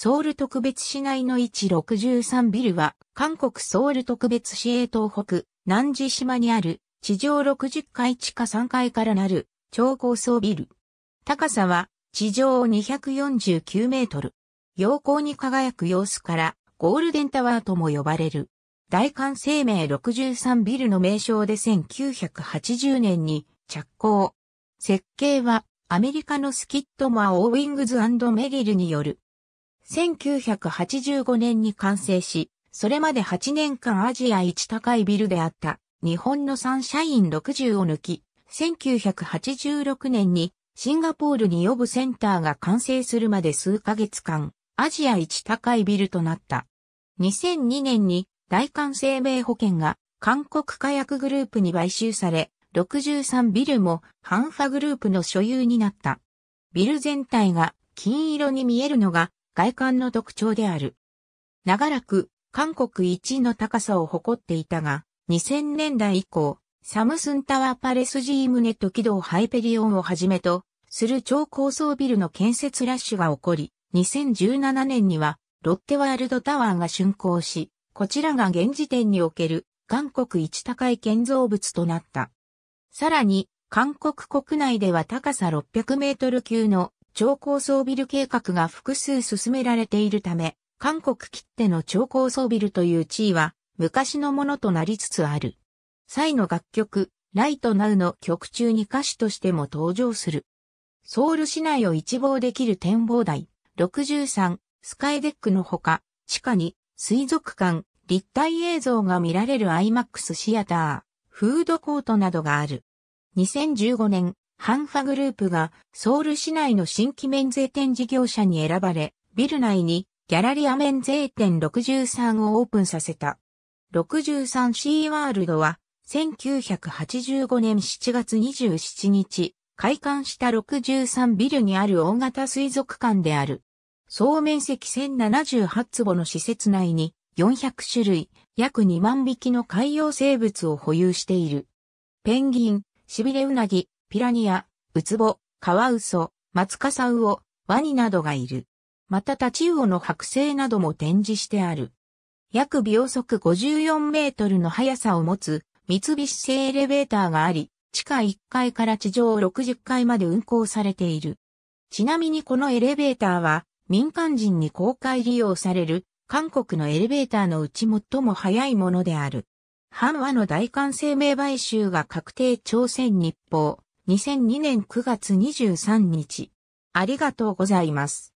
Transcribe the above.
ソウル特別市内の163ビルは、韓国ソウル特別市営東北、南寺島にある、地上60階地下3階からなる、超高層ビル。高さは、地上249メートル。陽光に輝く様子から、ゴールデンタワーとも呼ばれる。大韓生命63ビルの名称で1980年に着工。設計はアメリカのスキットマー・オーウィングズメリルによる1985年に完成し、それまで8年間アジア一高いビルであった日本のサンシャイン60を抜き、1986年にシンガポールに呼ぶセンターが完成するまで数ヶ月間、アジア一高いビルとなった。2002年に大韓生命保険が韓国火薬グループに買収され、63ビルもハンファグループの所有になった。ビル全体が金色に見えるのが外観の特徴である。長らく韓国一位の高さを誇っていたが、2000年代以降、サムスンタワーパレスジームネット軌道ハイペリオンをはじめとする超高層ビルの建設ラッシュが起こり、2017年にはロッテワールドタワーが竣工し、こちらが現時点における韓国一高い建造物となった。さらに、韓国国内では高さ600メートル級の超高層ビル計画が複数進められているため、韓国切手の超高層ビルという地位は昔のものとなりつつある。イの楽曲、ライトナウの曲中に歌手としても登場する。ソウル市内を一望できる展望台、63スカイデックのほか、地下に水族館、立体映像が見られる IMAX シアター、フードコートなどがある。2015年、ハンファグループがソウル市内の新規免税店事業者に選ばれ、ビル内にギャラリア免税店63をオープンさせた。63C ワールドは1985年7月27日、開館した63ビルにある大型水族館である。総面積1078坪の施設内に400種類、約2万匹の海洋生物を保有している。ペンギン、しびれうなぎ、ピラニア、ウツボ、カワウソ、マツカサウオ、ワニなどがいる。またタチウオの剥製なども展示してある。約秒速54メートルの速さを持つ三菱製エレベーターがあり、地下1階から地上60階まで運行されている。ちなみにこのエレベーターは民間人に公開利用される韓国のエレベーターのうち最も速いものである。半和の大韓生命買収が確定朝鮮日報、2002年9月23日。ありがとうございます。